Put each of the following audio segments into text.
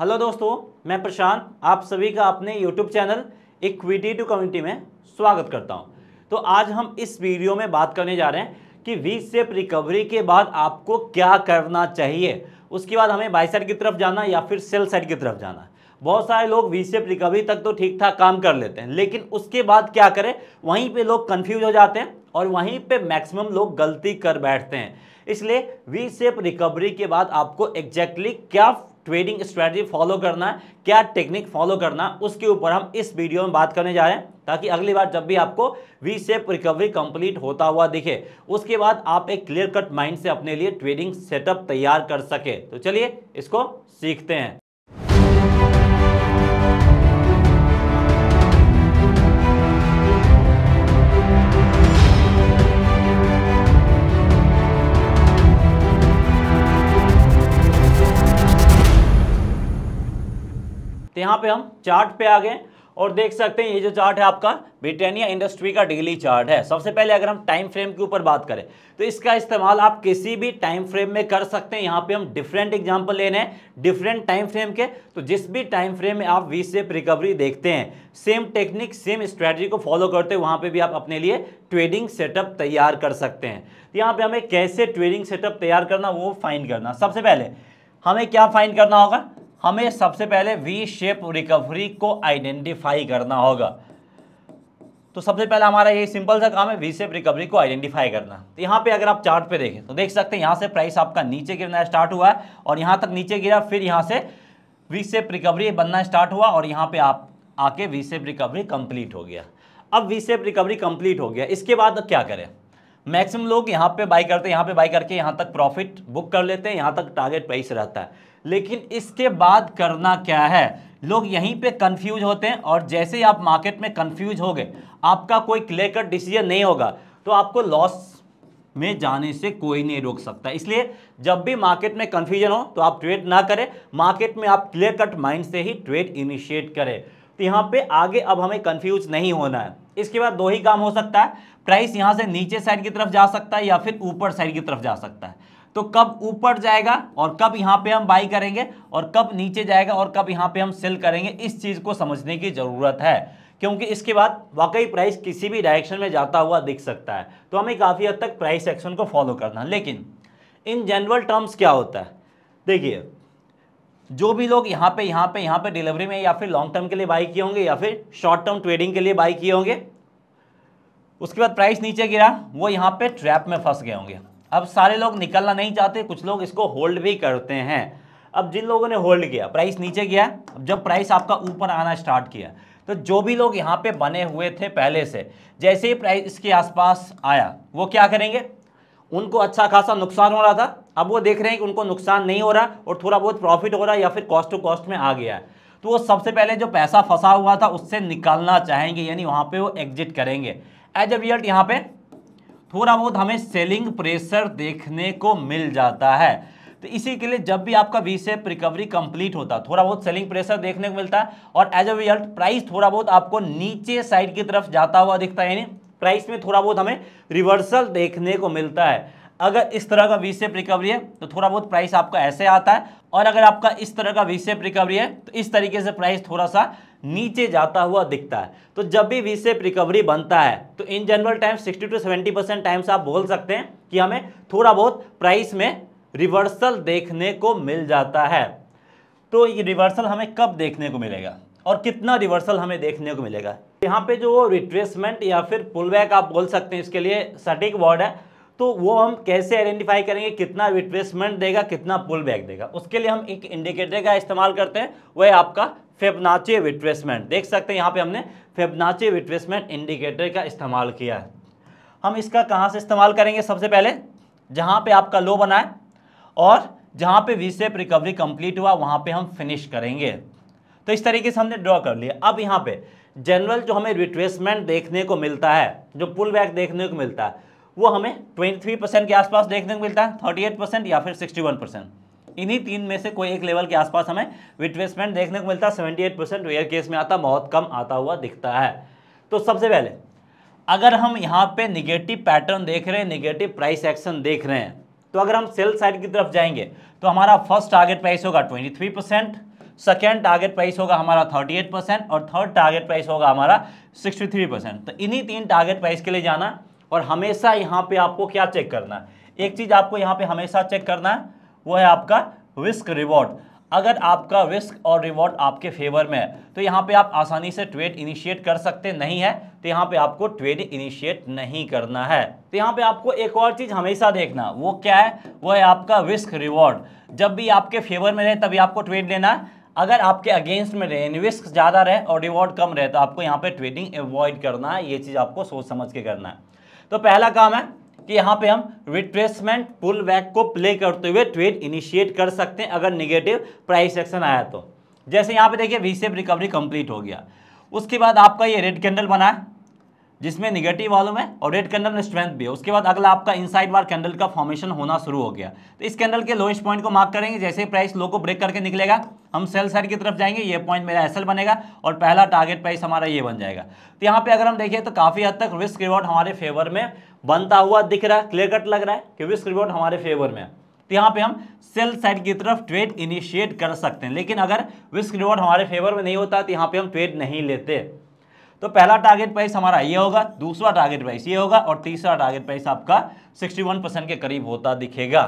hello दोस्तों मैं प्रशांत आप सभी का अपने YouTube channel equity to community में स्वागत करता हूं तो आज हम इस वीडियो में बात करने जा रहे हैं कि वी सेप रिकवरी के बाद आपको क्या करना चाहिए उसके बाद हमें बाई साइड की तरफ जाना या फिर सेल साइड की तरफ जाना बहुत सारे लोग वी सेप रिकवरी तक तो ठीक ठाक काम कर लेते हैं लेकिन उसके बाद क्या करें वहीं पर लोग कन्फ्यूज हो जाते हैं और वहीं पर मैक्सिमम लोग गलती कर बैठते हैं इसलिए वी सेप रिकवरी के बाद आपको एग्जैक्टली exactly क्या ट्रेडिंग स्ट्रेटजी फॉलो करना है क्या टेक्निक फॉलो करना है उसके ऊपर हम इस वीडियो में बात करने जा रहे हैं ताकि अगली बार जब भी आपको वी सेप रिकवरी कंप्लीट होता हुआ दिखे उसके बाद आप एक क्लियर कट माइंड से अपने लिए ट्रेडिंग सेटअप तैयार कर सके तो चलिए इसको सीखते हैं तो यहाँ पे हम चार्ट पे आ गए और देख सकते हैं ये जो चार्ट है आपका ब्रिटानिया इंडस्ट्री का डेली चार्ट है सबसे पहले अगर हम टाइम फ्रेम के ऊपर बात करें तो इसका इस्तेमाल आप किसी भी टाइम फ्रेम में कर सकते हैं यहाँ पे हम डिफरेंट एग्जांपल ले रहे हैं डिफरेंट टाइम फ्रेम के तो जिस भी टाइम फ्रेम में आप वी सेप रिकवरी देखते हैं सेम टेक्निक सेम स्ट्रैटेजी को फॉलो करते हैं वहाँ पर भी आप अपने लिए ट्रेडिंग सेटअप तैयार कर सकते हैं तो यहाँ पर हमें कैसे ट्रेडिंग सेटअप तैयार करना वो फाइन करना सबसे पहले हमें क्या फाइन करना होगा हमें सबसे पहले वी शेप रिकवरी को आइडेंटिफाई करना होगा तो सबसे पहले हमारा ये सिंपल सा काम है वी सेप रिकवरी को आइडेंटिफाई करना तो यहाँ पे अगर आप चार्ट पे देखें तो देख सकते हैं यहाँ से प्राइस आपका नीचे गिरना स्टार्ट हुआ है और यहाँ तक नीचे गिरा फिर यहाँ से वी सेप रिकवरी बनना स्टार्ट हुआ और यहाँ पे आप आके वी सेप रिकवरी कंप्लीट हो गया अब वी सेप रिकवरी कंप्लीट हो गया इसके बाद क्या करें मैक्सिमम लोग यहाँ पे बाई करते हैं यहाँ पे बाई करके यहाँ तक प्रॉफिट बुक कर लेते हैं यहाँ तक टारगेट प्राइस रहता है लेकिन इसके बाद करना क्या है लोग यहीं पे कंफ्यूज होते हैं और जैसे ही आप मार्केट में कंफ्यूज हो गए आपका कोई क्लियर कट डिसीजन नहीं होगा तो आपको लॉस में जाने से कोई नहीं रोक सकता इसलिए जब भी मार्केट में कन्फ्यूजन हो तो आप ट्रेड ना करें मार्केट में आप क्लियर कट माइंड से ही ट्रेड इनिशिएट करें तो यहाँ पे आगे अब हमें कंफ्यूज नहीं होना है इसके बाद दो ही काम हो सकता है प्राइस यहाँ से नीचे साइड की तरफ जा सकता है या फिर ऊपर साइड की तरफ जा सकता है तो कब ऊपर जाएगा और कब यहाँ पे हम बाई करेंगे और कब नीचे जाएगा और कब यहाँ पे हम सेल करेंगे इस चीज़ को समझने की ज़रूरत है क्योंकि इसके बाद वाकई प्राइस किसी भी डायरेक्शन में जाता हुआ दिख सकता है तो हमें काफ़ी हद तक प्राइस एक्शन को फॉलो करना है लेकिन इन जनरल टर्म्स क्या होता है देखिए जो भी लोग यहाँ पे यहाँ पे यहाँ पे डिलीवरी में या फिर लॉन्ग टर्म के लिए बाई किए होंगे या फिर शॉर्ट टर्म ट्रेडिंग के लिए बाई किए होंगे उसके बाद प्राइस नीचे गिरा वो यहाँ पे ट्रैप में फंस गए होंगे अब सारे लोग निकलना नहीं चाहते कुछ लोग इसको होल्ड भी करते हैं अब जिन लोगों ने होल्ड किया प्राइस नीचे गया अब जब प्राइस आपका ऊपर आना स्टार्ट किया तो जो भी लोग यहाँ पे बने हुए थे पहले से जैसे ही प्राइस इसके आसपास आया वो क्या करेंगे उनको अच्छा खासा नुकसान हो रहा था अब वो देख रहे हैं कि उनको नुकसान नहीं हो रहा और थोड़ा बहुत प्रॉफिट हो रहा है या फिर कॉस्ट टू कॉस्ट में आ गया है तो वो सबसे पहले जो पैसा फंसा हुआ था उससे निकालना चाहेंगे यानी वहाँ पर वो एग्जिट करेंगे एज ए रिजल्ट यहाँ पर थोड़ा बहुत हमें सेलिंग प्रेशर देखने को मिल जाता है तो इसी के लिए जब भी आपका वी सेप रिकवरी कंप्लीट होता है थोड़ा बहुत सेलिंग प्रेशर देखने को मिलता है और एज ए रिजल्ट प्राइस थोड़ा बहुत आपको नीचे साइड की तरफ जाता हुआ दिखता है यानी प्राइस में थोड़ा बहुत हमें रिवर्सल देखने को मिलता है अगर इस तरह का वी सेप रिकवरी है तो थोड़ा बहुत प्राइस आपका ऐसे आता है और अगर आपका इस तरह का वी सेप रिकवरी है तो इस तरीके से प्राइस थोड़ा सा नीचे जाता हुआ दिखता है तो जब भी वी सेप रिकवरी बनता है तो in general times 60 to 70 percent times आप बोल सकते हैं कि हमें थोड़ा बहुत प्राइस में रिवर्सल देखने को मिल जाता है तो ये रिवर्सल हमें कब देखने को मिलेगा और कितना रिवर्सल हमें देखने को मिलेगा यहाँ पे जो रिट्रेसमेंट या फिर पुलबैक आप बोल सकते हैं इसके लिए सटीक वर्ड है तो वो हम कैसे आइडेंटिफाई करेंगे कितना रिट्रेसमेंट देगा कितना पुल बैक देगा उसके लिए हम एक इंडिकेटर का इस्तेमाल करते हैं वह आपका फेबनाचे रिट्रेसमेंट देख सकते हैं यहाँ पे हमने फेबनाचे रिट्रेसमेंट इंडिकेटर का इस्तेमाल किया है हम इसका कहाँ से इस्तेमाल करेंगे सबसे पहले जहाँ पे आपका लो बना है और जहाँ पे वी सेप रिकवरी कंप्लीट हुआ वहाँ पे हम फिनिश करेंगे तो इस तरीके से हमने ड्रॉ कर लिया अब यहाँ पे जनरल जो हमें रिट्रेसमेंट देखने को मिलता है जो पुल बैक देखने को मिलता है वो हमें थ्री परसेंट के आसपास देखने को मिलता है एट परसेंट या फिर वन परसेंट इन्हीं तीन में से कोई एक लेवल के आसपास हमें रिट्रेसमेंट देखने को मिलता है seventy eight percent rare case में आता बहुत कम आता हुआ दिखता है तो सबसे पहले अगर हम यहाँ पे निगेटिव पैटर्न देख रहे हैं निगेटिव प्राइस एक्शन देख रहे हैं तो अगर हम सेल साइड की तरफ जाएंगे तो हमारा फर्स्ट टारगेट प्राइस होगा twenty three percent second target price होगा हमारा 38 परसेंट और थर्ड टारगेट प्राइस होगा हमारा 63 परसेंट तो इन्हीं तीन टारगेट प्राइस के लिए जाना और हमेशा यहाँ पे आपको क्या चेक करना है एक चीज़ आपको यहाँ पे हमेशा चेक करना है वो है आपका रिस्क रिवॉर्ड अगर आपका रिस्क और रिवॉर्ड आपके फेवर में है तो यहाँ पे आप आसानी से ट्रेड इनिशिएट कर सकते नहीं है तो यहाँ पे आपको ट्रेड इनिशिएट नहीं करना है तो यहाँ पे आपको एक और चीज़ हमेशा देखना वो क्या है वो है आपका रिस्क रिवॉर्ड जब भी आपके फेवर में रहे तभी आपको ट्रेड लेना है अगर आपके अगेंस्ट में रहे रिस्क ज़्यादा रहे और रिवॉर्ड कम रहे तो आपको यहाँ पर ट्रेडिंग एवॉइड करना है ये चीज़ आपको सोच समझ के करना है तो पहला काम है कि यहाँ पे हम रिट्रेसमेंट पुल बैक को प्ले करते हुए ट्रेड इनिशिएट कर सकते हैं अगर निगेटिव प्राइस एक्शन आया तो जैसे यहाँ पे देखिए वी रिकवरी कंप्लीट हो गया उसके बाद आपका ये रेड कैंडल बना है जिसमें निगेटिव वॉल्यूम है और रेड कैंडल में स्ट्रेंथ भी है उसके बाद अगला आपका इनसाइड बार कैंडल का फॉर्मेशन होना शुरू हो गया तो इस कैंडल के लोएस्ट पॉइंट को मार्क करेंगे जैसे प्राइस लो को ब्रेक करके निकलेगा हम सेल साइड की तरफ जाएंगे ये पॉइंट मेरा एसएल बनेगा और पहला टारगेट प्राइस हमारा ये बन जाएगा तो यहाँ पे अगर हम देखें तो काफ़ी हद तक रिस्क रिवॉर्ड हमारे फेवर में बनता हुआ दिख रहा है क्लियर कट लग रहा है कि रिस्क रिवॉर्ड हमारे फेवर में है तो यहाँ पे हम सेल साइड की तरफ ट्रेड इनिशिएट कर सकते हैं लेकिन अगर रिस्क रिवॉर्ड हमारे फेवर में नहीं होता तो यहाँ पे हम ट्रेड नहीं लेते तो पहला टारगेट प्राइस हमारा ये होगा दूसरा टारगेट प्राइस ये होगा और तीसरा टारगेट प्राइस आपका 61 परसेंट के करीब होता दिखेगा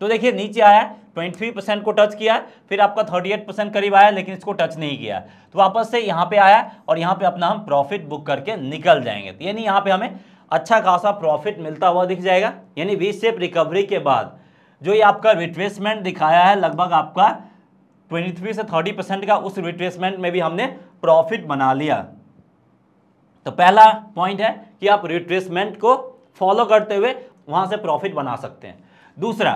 तो देखिए नीचे आया 23 परसेंट को टच किया फिर आपका 38 परसेंट करीब आया लेकिन इसको टच नहीं किया तो वापस से यहाँ पे आया और यहाँ पे अपना हम प्रॉफिट बुक करके निकल जाएंगे तो यानी यहाँ पे हमें अच्छा खासा प्रॉफिट मिलता हुआ दिख जाएगा यानी वी सेप रिकवरी के बाद जो ये आपका रिट्रेसमेंट दिखाया है लगभग आपका 23 से 30 परसेंट का उस रिट्रेसमेंट में भी हमने प्रॉफिट बना लिया तो पहला पॉइंट है कि आप रिट्रेसमेंट को फॉलो करते हुए वहां से प्रॉफिट बना सकते हैं दूसरा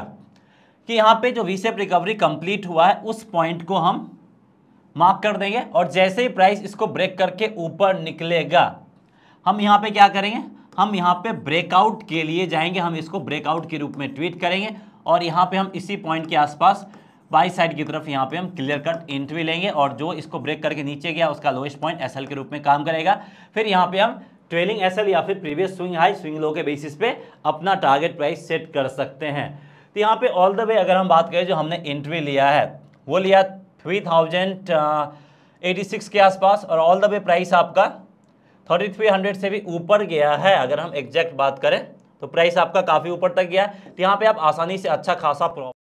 कि यहाँ पे जो वीसेप रिकवरी कंप्लीट हुआ है उस पॉइंट को हम मार्क कर देंगे और जैसे ही प्राइस इसको ब्रेक करके ऊपर निकलेगा हम यहाँ पे क्या करेंगे हम यहाँ पे ब्रेकआउट के लिए जाएंगे हम इसको ब्रेकआउट के रूप में ट्वीट करेंगे और यहाँ पे हम इसी पॉइंट के आसपास बाई साइड की तरफ यहाँ पे हम क्लियर कट एंट्री लेंगे और जो इसको ब्रेक करके नीचे गया उसका लोएस्ट पॉइंट एसएल के रूप में काम करेगा फिर यहाँ पे हम ट्रेलिंग एसएल या फिर previous swing high swing low के बेसिस पे अपना टारगेट प्राइस सेट कर सकते हैं तो यहाँ पे ऑल द वे अगर हम बात करें जो हमने एंट्री लिया है वो लिया थ्री थाउजेंड एटी सिक्स के आसपास और ऑल द वे प्राइस आपका थर्टी थ्री हंड्रेड से भी ऊपर गया है अगर हम एग्जैक्ट बात करें तो प्राइस आपका काफ़ी ऊपर तक गया है तो यहाँ पर आप आसानी से अच्छा खासा प्रॉफिट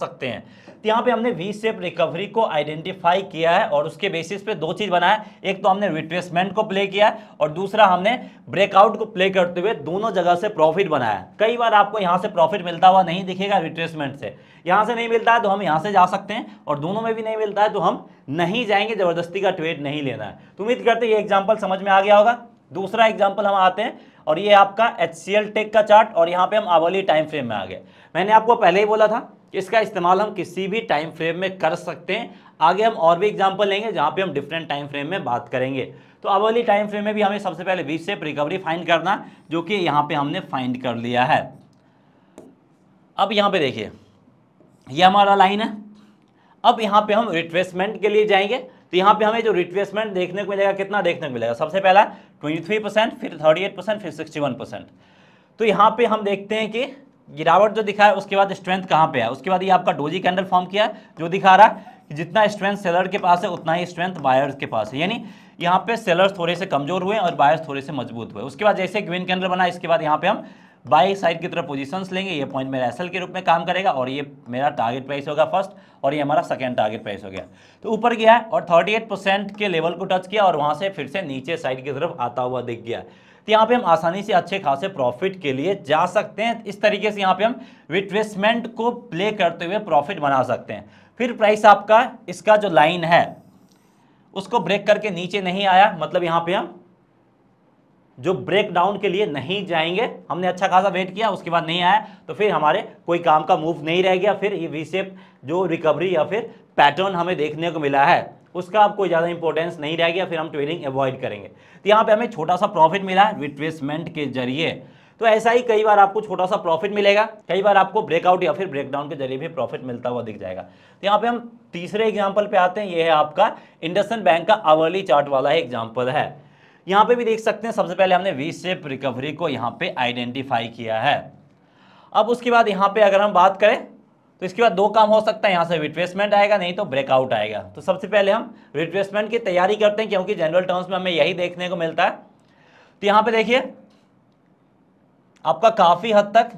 सकते हैं तो यहाँ पे हमने वी सेप रिकवरी को आइडेंटिफाई किया है और उसके बेसिस पे दो चीज़ बनाया एक तो हमने रिट्रेसमेंट को प्ले किया है और दूसरा हमने ब्रेकआउट को प्ले करते हुए दोनों जगह से प्रॉफिट बनाया है कई बार आपको यहाँ से प्रॉफिट मिलता हुआ नहीं दिखेगा रिट्रेसमेंट से यहाँ से नहीं मिलता है तो हम यहाँ से जा सकते हैं और दोनों में भी नहीं मिलता है तो हम नहीं जाएंगे ज़बरदस्ती का ट्वेट नहीं लेना है तो उम्मीद करते ये एग्जाम्पल समझ में आ गया होगा दूसरा एग्जाम्पल हम आते हैं और ये आपका एच टेक का चार्ट और यहाँ पे हम आवली टाइम फ्रेम में आ गए मैंने आपको पहले ही बोला था इसका इस्तेमाल हम किसी भी टाइम फ्रेम में कर सकते हैं आगे हम और भी एग्जाम्पल लेंगे जहाँ पे हम डिफरेंट टाइम फ्रेम में बात करेंगे तो अब वाली टाइम फ्रेम में भी हमें सबसे पहले बीच से रिकवरी फाइंड करना जो कि यहाँ पर हमने फाइंड कर लिया है अब यहाँ पर देखिए यह हमारा लाइन है अब यहाँ पे हम रिट्रेसमेंट के लिए जाएंगे तो यहाँ पे हमें जो रिट्रेसमेंट देखने को मिलेगा कितना देखने को मिलेगा सबसे पहला 23 परसेंट फिर 38 परसेंट फिर 61 परसेंट तो यहाँ पे हम देखते हैं कि गिरावट जो दिखा है उसके बाद स्ट्रेंथ कहाँ पे है उसके बाद ये आपका डोजी कैंडल फॉर्म किया है जो दिखा रहा है कि जितना स्ट्रेंथ सेलर के पास है उतना ही स्ट्रेंथ बायर्स के पास है यानी यहाँ पे सेलर्स थोड़े से कमजोर हुए और बायर्स थोड़े से मजबूत हुए उसके बाद जैसे ग्रीन कैंडल बना इसके बाद यहाँ पे हम बाई साइड की तरफ पोजिशन लेंगे ये पॉइंट मेरा एसल के रूप में काम करेगा और ये मेरा टारगेट प्राइस होगा फर्स्ट और ये हमारा सेकेंड टारगेट प्राइस हो गया तो ऊपर गया और थर्टी परसेंट के लेवल को टच किया और वहाँ से फिर से नीचे साइड की तरफ आता हुआ दिख गया तो यहाँ पे हम आसानी से अच्छे खासे प्रॉफिट के लिए जा सकते हैं इस तरीके से यहाँ पे हम रिट्रेसमेंट को प्ले करते हुए प्रॉफिट बना सकते हैं फिर प्राइस आपका इसका जो लाइन है उसको ब्रेक करके नीचे नहीं आया मतलब यहाँ पे हम जो ब्रेक डाउन के लिए नहीं जाएंगे हमने अच्छा खासा वेट किया उसके बाद नहीं आया तो फिर हमारे कोई काम का मूव नहीं रह गया फिर ये सेप जो रिकवरी या फिर पैटर्न हमें देखने को मिला है उसका आपको ज़्यादा इंपॉर्टेंस नहीं गया फिर हम ट्रेडिंग अवॉइड करेंगे तो यहाँ पे हमें छोटा सा प्रॉफिट मिला है रिट्रेसमेंट के जरिए तो ऐसा ही कई बार आपको छोटा सा प्रॉफिट मिलेगा कई बार आपको ब्रेकआउट या फिर ब्रेकडाउन के जरिए भी प्रॉफिट मिलता हुआ दिख जाएगा तो यहाँ पे हम तीसरे एग्जाम्पल पे आते हैं ये है आपका इंडस्ट बैंक का अवर्ली चार्ट वाला एग्जाम्पल है यहाँ पे भी देख सकते हैं सबसे पहले हमने वी सेप रिकवरी को यहाँ पे आइडेंटिफाई किया है अब उसके बाद यहाँ पे अगर हम बात करें तो इसके बाद दो काम हो सकता है यहाँ से रिट्रेसमेंट आएगा नहीं तो ब्रेकआउट आएगा तो सबसे पहले हम रिट्रेसमेंट की तैयारी करते हैं क्योंकि जनरल टर्म्स में हमें यही देखने को मिलता है तो यहाँ पे देखिए आपका काफ़ी हद तक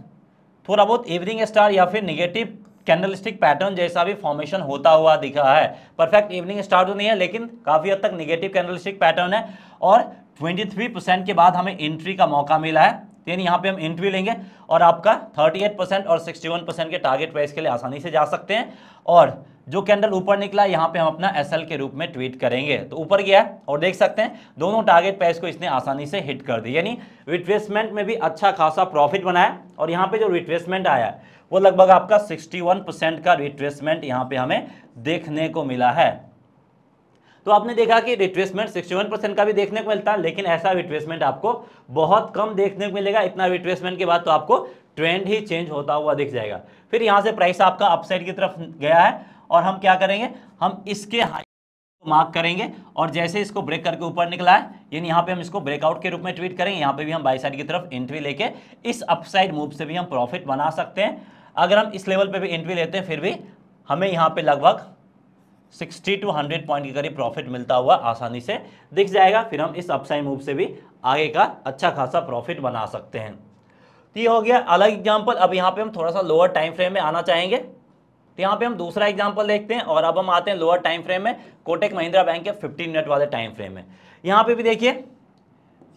थोड़ा बहुत इवनिंग स्टार या फिर निगेटिव कैंडलिस्टिक पैटर्न जैसा भी फॉर्मेशन होता हुआ दिखा है परफेक्ट इवनिंग स्टार तो नहीं है लेकिन काफ़ी हद तक निगेटिव कैंडलिस्टिक पैटर्न है और 23 परसेंट के बाद हमें एंट्री का मौका मिला है यानी यहाँ पे हम एंट्री लेंगे और आपका 38 परसेंट और 61 परसेंट के टारगेट प्राइस के लिए आसानी से जा सकते हैं और जो कैंडल ऊपर निकला यहाँ पे हम अपना एस के रूप में ट्वीट करेंगे तो ऊपर गया है और देख सकते हैं दोनों टारगेट प्राइस को इसने आसानी से हिट कर दी यानी रिट्रेसमेंट में भी अच्छा खासा प्रॉफिट बनाया और यहाँ पर जो रिट्रेसमेंट आया है वो लगभग आपका सिक्सटी परसेंट का रिट्रेसमेंट यहाँ पे हमें देखने को मिला है तो आपने देखा कि रिट्रेसमेंट सिक्सटी परसेंट का भी देखने को मिलता है लेकिन ऐसा रिट्रेसमेंट आपको बहुत कम देखने को मिलेगा इतना रिट्रेसमेंट के बाद तो आपको ट्रेंड ही चेंज होता हुआ दिख जाएगा फिर यहाँ से प्राइस आपका अपसाइड की तरफ गया है और हम क्या करेंगे हम इसके हाई मार्क करेंगे और जैसे इसको ब्रेक करके ऊपर निकला है यानी यहाँ पे हम इसको ब्रेकआउट के रूप में ट्वीट करेंगे यहाँ पे भी हम बाई साइड की तरफ एंट्री लेके इस अपसाइड मूव से भी हम प्रॉफिट बना सकते हैं अगर हम इस लेवल पे भी एंट्री लेते हैं फिर भी हमें यहाँ पे लगभग सिक्सटी टू हंड्रेड पॉइंट के करीब प्रॉफिट मिलता हुआ आसानी से दिख जाएगा फिर हम इस अपसाइड मूव से भी आगे का अच्छा खासा प्रॉफिट बना सकते हैं तो ये हो गया अलग एग्जाम्पल अब यहाँ पे हम थोड़ा सा लोअर टाइम फ्रेम में आना चाहेंगे तो यहाँ पे हम दूसरा एग्जाम्पल देखते हैं और अब हम आते हैं लोअर टाइम फ्रेम में कोटेक महिंद्रा बैंक के 15 मिनट वाले टाइम फ्रेम में यहाँ पे भी देखिए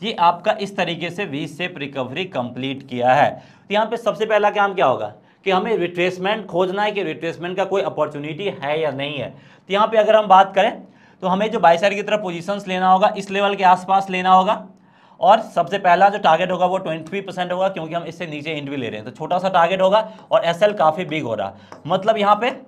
ये आपका इस तरीके से वी सेप रिकवरी कंप्लीट किया है तो यहाँ पे सबसे पहला काम क्या होगा कि हमें रिट्रेसमेंट खोजना है कि रिट्रेसमेंट का कोई अपॉर्चुनिटी है या नहीं है तो यहाँ पे अगर हम बात करें तो हमें जो बाई साइड की तरफ पोजीशंस लेना होगा इस लेवल के आसपास लेना होगा और सबसे पहला जो टारगेट होगा वो 23 परसेंट होगा क्योंकि हम इससे नीचे इंड भी ले रहे हैं तो छोटा सा टारगेट होगा और एस काफ़ी बिग हो रहा मतलब यहाँ पर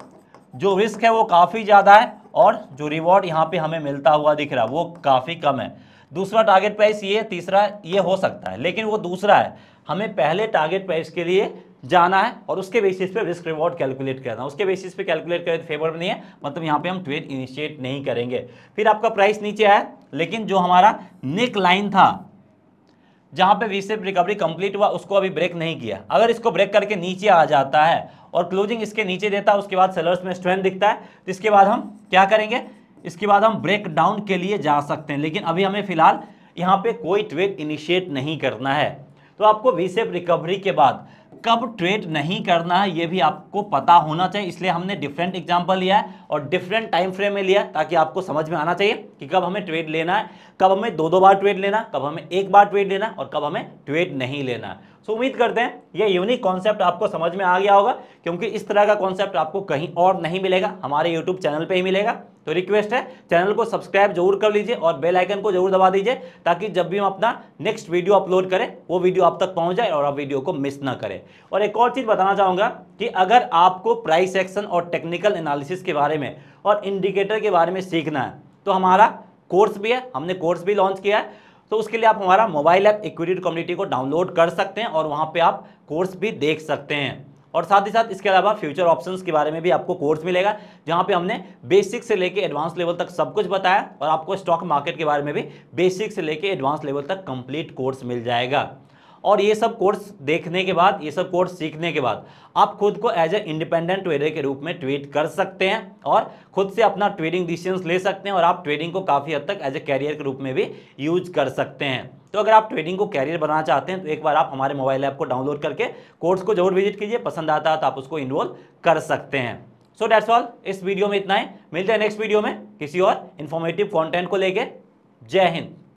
जो रिस्क है वो काफ़ी ज़्यादा है और जो रिवॉर्ड यहाँ पर हमें मिलता हुआ दिख रहा है वो काफ़ी कम है दूसरा टारगेट प्राइस ये तीसरा ये हो सकता है लेकिन वो दूसरा है हमें पहले टारगेट प्राइस के लिए जाना है और उसके बेसिस पे रिस्क रिवॉर्ड कैलकुलेट करना है उसके बेसिस पे कैलकुलेट करें तो फेवर में नहीं है मतलब यहाँ पे हम ट्रेड इनिशिएट नहीं करेंगे फिर आपका प्राइस नीचे आया लेकिन जो हमारा नेक लाइन था जहाँ पे रिसेप रिकवरी कंप्लीट हुआ उसको अभी ब्रेक नहीं किया अगर इसको ब्रेक करके नीचे आ जाता है और क्लोजिंग इसके नीचे देता है उसके बाद सेलर्स में स्ट्रेंथ दिखता है तो इसके बाद हम क्या करेंगे इसके बाद हम ब्रेक डाउन के लिए जा सकते हैं लेकिन अभी हमें फिलहाल यहाँ पे कोई ट्रेड इनिशिएट नहीं करना है तो आपको वी वीसेप रिकवरी के बाद कब ट्रेड नहीं करना है ये भी आपको पता होना चाहिए इसलिए हमने डिफरेंट एग्जाम्पल लिया है और डिफरेंट टाइम फ्रेम में लिया ताकि आपको समझ में आना चाहिए कि कब हमें ट्रेड लेना है कब हमें दो दो बार ट्रेड लेना कब हमें एक बार ट्रेड लेना और कब हमें ट्रेड नहीं लेना सो उम्मीद करते हैं ये यूनिक कॉन्सेप्ट आपको समझ में आ गया होगा क्योंकि इस तरह का कॉन्सेप्ट आपको कहीं और नहीं मिलेगा हमारे यूट्यूब चैनल पर ही मिलेगा तो रिक्वेस्ट है चैनल को सब्सक्राइब जरूर कर लीजिए और बेल आइकन को जरूर दबा दीजिए ताकि जब भी हम अपना नेक्स्ट वीडियो अपलोड करें वो वीडियो आप तक पहुंच जाए और आप वीडियो को मिस ना करें और एक और चीज़ बताना चाहूँगा कि अगर आपको प्राइस एक्शन और टेक्निकल एनालिसिस के बारे में और इंडिकेटर के बारे में सीखना है तो हमारा कोर्स भी है हमने कोर्स भी लॉन्च किया है तो उसके लिए आप हमारा मोबाइल ऐप इक्विटेड कम्युनिटी को डाउनलोड कर सकते हैं और वहाँ पर आप कोर्स भी देख सकते हैं और साथ ही साथ इसके अलावा फ्यूचर ऑप्शंस के बारे में भी आपको कोर्स मिलेगा जहाँ पे हमने बेसिक से लेके एडवांस लेवल तक सब कुछ बताया और आपको स्टॉक मार्केट के बारे में भी बेसिक से लेके एडवांस लेवल तक कंप्लीट कोर्स मिल जाएगा और ये सब कोर्स देखने के बाद ये सब कोर्स सीखने के बाद आप खुद को एज ए इंडिपेंडेंट ट्रेडर के रूप में ट्रेड कर सकते हैं और खुद से अपना ट्रेडिंग डिसीजन ले सकते हैं और आप ट्रेडिंग को काफ़ी हद तक एज ए कैरियर के रूप में भी यूज कर सकते हैं तो अगर आप ट्रेडिंग को कैरियर बनाना चाहते हैं तो एक बार आप हमारे मोबाइल ऐप को डाउनलोड करके कोर्स को जरूर विजिट कीजिए पसंद आता है तो आप उसको इनरोल कर सकते हैं सो डैट्स ऑल इस वीडियो में इतना है मिलते हैं नेक्स्ट वीडियो में किसी और इन्फॉर्मेटिव कॉन्टेंट को लेकर जय हिंद